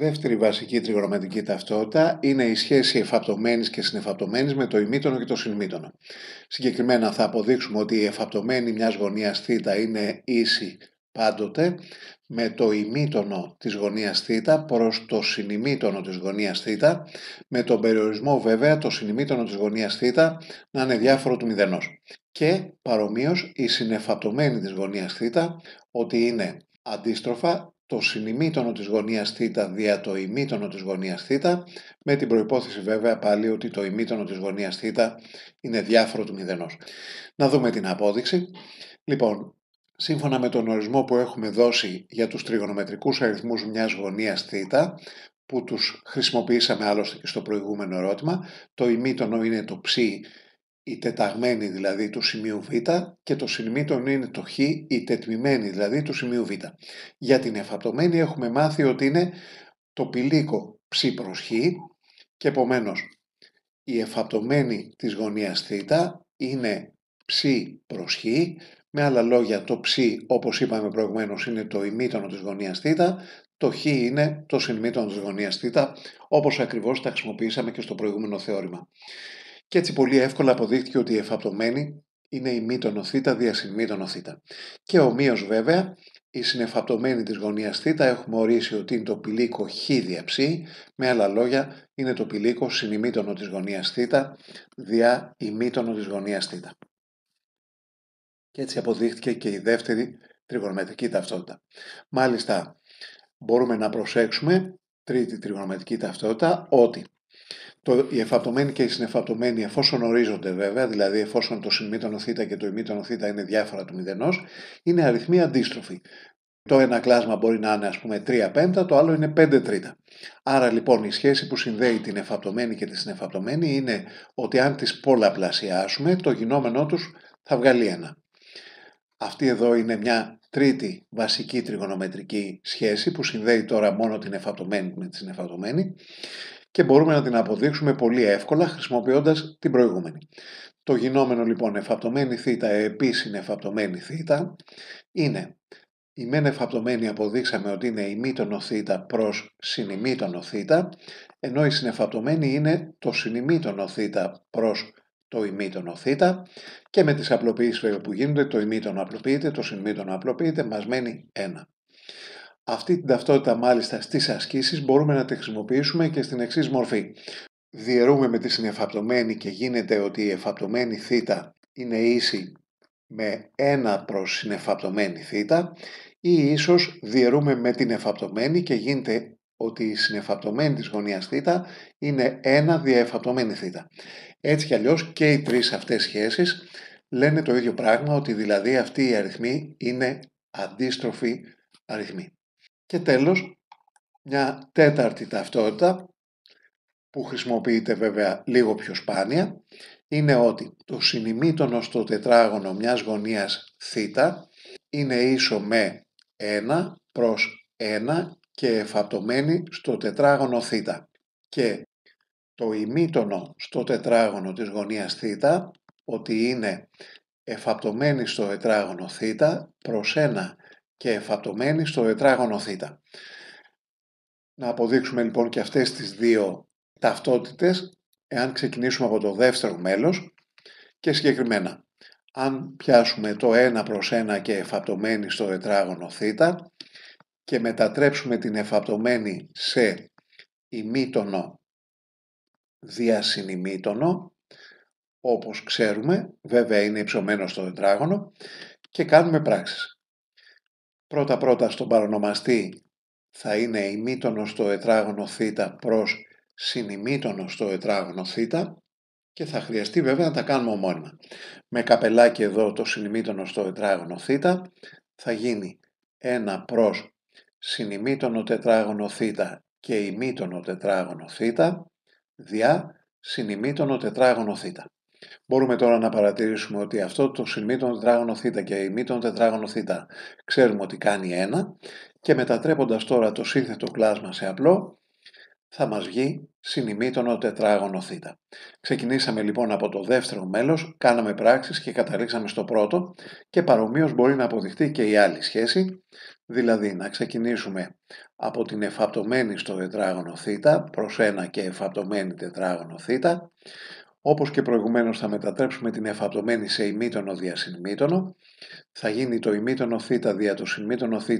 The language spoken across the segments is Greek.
Δεύτερη βασική τριγωνομετρική ταυτότητα είναι η σχέση εφαπτωμένης και συνεφαπτωμένης με το ημίτονο και το συνημίτονο. Συγκεκριμένα θα αποδείξουμε ότι η εφαπτωμένη μιας γωνίας θ είναι ίση πάντοτε με το ημίτονο της γωνίας θ προς το συνημίτονο της γωνίας θ με τον περιορισμό βέβαια το συνημίτονο της γωνίας θ να είναι διάφορο του μηδενός. Και παρομοίως η συνεφαπτωμένη της γωνίας θ ότι είναι αντίστροφα το συνημείτονο της γωνίας θ δια το ημίτονο της γωνίας θ, με την προϋπόθεση βέβαια πάλι ότι το ημίτονο της γωνίας θ είναι διάφορο του μηδενός. Να δούμε την απόδειξη. Λοιπόν, σύμφωνα με τον ορισμό που έχουμε δώσει για τους τριγωνομετρικούς αριθμούς μιας γωνίας θ, που τους χρησιμοποιήσαμε άλλωστε και στο προηγούμενο ερώτημα, το ημίτονο είναι το ψ η τεταγμένη δηλαδή του σημείου β και το συνμήτων είναι το χ, η τετμημένη δηλαδή του σημείου β. Για την εφαπτωμένη έχουμε μάθει ότι είναι το πηλίκο ψ προς χ και επομένως η εφαπτωμένη της γωνίας θ είναι ψ προς χ, με άλλα λόγια το ψ όπως είπαμε προηγουμένως είναι το ημίτονο της γωνίας θ, το χ είναι το συνμήτωνο της γωνίας θ, όπως ακριβώς τα χρησιμοποιήσαμε και στο προηγούμενο θεώρημα και έτσι πολύ εύκολα αποδείχθηκε ότι η εφαπτωμένη είναι η μη των δια συμμή των θ. Και ομοίως βέβαια, η συνεφαπτωμένη της γωνίας θ έχουμε ορίσει ότι είναι το πηλίκο χ ψ. με άλλα λόγια είναι το πηλίκο συνημήτωνο της γωνίας θ διά ημίτωνο της γωνίας θ. Και έτσι αποδείχθηκε και η δεύτερη τριγωνομετρική ταυτότητα. Μάλιστα, μπορούμε να προσέξουμε, τρίτη τριγωνομετρική ταυτότητα, ότι το, οι εφαπτωμένοι και οι συνεφαπτωμένοι, εφόσον ορίζονται βέβαια, δηλαδή εφόσον το συμμήτωνο θ και το ημίτωνο θ είναι διάφορα του μηδενός, είναι αριθμοί αντίστροφοι. Το ένα κλάσμα μπορεί να είναι ας πούμε 3 πέμπτα, το άλλο είναι 5 τρίτα. Άρα λοιπόν η σχέση που συνδέει την εφαπτωμένη και τη συνεφαπτωμένη είναι ότι αν τις πολλαπλασιάσουμε το γινόμενό τους θα βγάλει ένα. Αυτή εδώ είναι μια τρίτη βασική τριγωνομετρική σχέση που συνδέει τώρα μόνο την εφαπτωμένη με τη συνεφαπτωμένη και μπορούμε να την αποδείξουμε πολύ εύκολα χρησιμοποιώντας την προηγούμενη. Το γινόμενο λοιπόν εφαπτωμένη θ επί συνεφαπτωμένη θ είναι η μεν εφαπτωμένη αποδείξαμε ότι είναι ημίτονο θ προς συνημίτονο θ, ενώ η συνεφαπτωμένη είναι το συνημίτονο θ προς το ημίτονο θ και με τις απλοποιήσεις που γίνονται το ημίτονο απλοποιείται, το συνημίτονο απλοποιείται, μας μένει 1. Αυτή την ταυτότητα μάλιστα στις ασκήσεις μπορούμε να τη χρησιμοποιήσουμε και στην εξής μορφή. Διαιρούμε με τη συνεφαπτωμένη και γίνεται ότι η εφαπτωμένη θ είναι ίση με ένα προς συνεφαπτωμένη θ ή ίσως διαιρούμε με την εφαπτωμένη και γίνεται ότι η συνεφαπτωμένη της γωνίας θ είναι ένα διαεφαπτωμένη θ. Έτσι κι αλλιώς και οι τρεις αυτές σχέσεις λένε το ίδιο πράγμα, ότι δηλαδή αυτή η αριθμή είναι αντίστροφη αριθμοί. Και τέλος, μια τέταρτη ταυτότητα που χρησιμοποιείται βέβαια λίγο πιο σπάνια είναι ότι το συνημείτονο στο τετράγωνο μιας γωνίας θ είναι ίσο με 1 προς 1 και εφαπτωμένη στο τετράγωνο θ και το ημίτονο στο τετράγωνο της γωνίας θ ότι είναι εφαπτωμένη στο τετράγωνο θ προς 1 και εφαπτωμένη στο τετράγωνο θ. Να αποδείξουμε λοιπόν και αυτές τις δύο ταυτότητες εάν ξεκινήσουμε από το δεύτερο μέλος και συγκεκριμένα αν πιάσουμε το 1 προς 1 και εφαπτωμένη στο τετράγωνο θ και μετατρέψουμε την εφαπτωμένη σε ημίτονο διασυνημίτονο όπως ξέρουμε βέβαια είναι υψωμένο στο τετράγωνο και κάνουμε πράξεις. Πρώτα-πρώτα στον παρονομαστή θα είναι ημίτονος το τετράγωνο θ προς συνημίτονο στο τετράγωνο θ και θα χρειαστεί βέβαια να τα κάνουμε ομόνιμα. Με καπελάκι εδώ το συνημίτονο στο τετράγωνο θ θα γίνει 1 προς συνημίτονο τετράγωνο θ και ημίτονο τετράγωνο θ διά συνημίτονο τετράγωνο θ. Μπορούμε τώρα να παρατηρήσουμε ότι αυτό το συν τετράγωνο θ και η μη των τετράγωνο θ ξέρουμε ότι κάνει 1 και μετατρέποντας τώρα το σύνθετο κλάσμα σε απλό θα μας βγει συνημήτωνο τετράγωνο θ. Ξεκινήσαμε λοιπόν από το δεύτερο μέλος, κάναμε πράξεις και καταλήξαμε στο πρώτο και παρομοίως μπορεί να αποδειχτεί και η άλλη σχέση, δηλαδή να ξεκινήσουμε από την εφαπτωμένη στο τετράγωνο θ προς ένα και εφαπτωμένη τετράγωνο θ, όπως και προηγουμένως θα μετατρέψουμε την εφαπτωμένη σε ημίτονο δια Θα γίνει το ημίτονο θ δια το συνμήτονο θ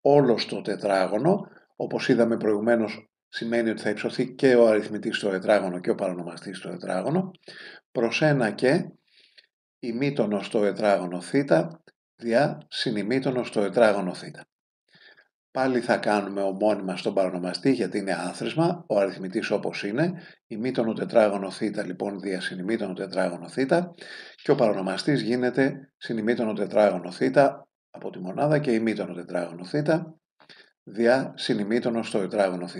όλο στο τετράγωνο. Όπως είδαμε προηγουμένως σημαίνει ότι θα υψωθεί και ο αριθμητής στο τετράγωνο και ο παρονομαστής στο τετράγωνο. Προς ένα και ημίτονο στο τετράγωνο θ δια συνημίτονο στο τετράγωνο θ. Πάλι θα κάνουμε ομώνυμα στον παρονομαστή γιατί είναι άθροισμα, ο αριθμητής όπως είναι, η ημίτονο τετράγωνο θ λοιπόν δια τετράγωνο θ και ο παρονομαστής γίνεται συνημίτονο τετράγωνο θ από τη μονάδα και η ημίτονο τετράγωνο θ δια συνημίτονο στο τετράγωνο θ.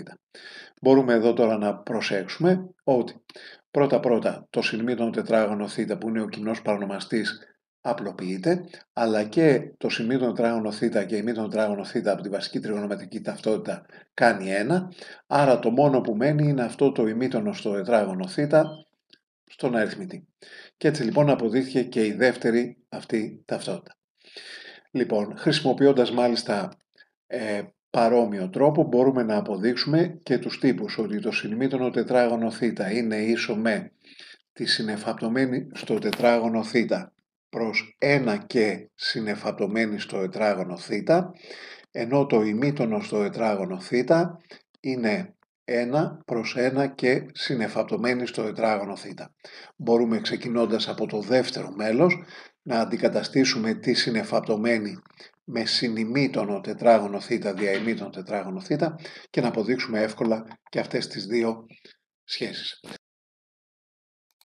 Μπορούμε εδώ τώρα να προσέξουμε ότι πρώτα πρώτα το συνημίτονο τετράγωνο θ που είναι ο κοινός παρονομαστής απλοποιείται, αλλά και το σημείο των θ και η μη τράγωνο θ από τη βασική τριγωνομετρική ταυτότητα κάνει 1, άρα το μόνο που μένει είναι αυτό το ημίτονο στο τετράγωνο θ στον αριθμητή. Και έτσι λοιπόν αποδείχθηκε και η δεύτερη αυτή ταυτότητα. Λοιπόν, χρησιμοποιώντας μάλιστα ε, παρόμοιο τρόπο μπορούμε να αποδείξουμε και τους τύπους ότι το συνμήτωνο τετράγωνο θ είναι ίσο με τη συνεφαπτωμένη στο τετράγωνο θ προς ένα και συνεφατωμένη στο τετράγωνο θ, ενώ το ημίτονο στο τετράγωνο θ είναι ένα προς 1 και συνεφατωμένη στο τετράγωνο θ. Μπορούμε ξεκινώντας από το δεύτερο μέλος να αντικαταστήσουμε τη συνεφαπτωμένη με συνημίτονο τετράγωνο θ, διαημίτονο τετράγωνο θ και να αποδείξουμε εύκολα και αυτές τις δύο σχέσεις.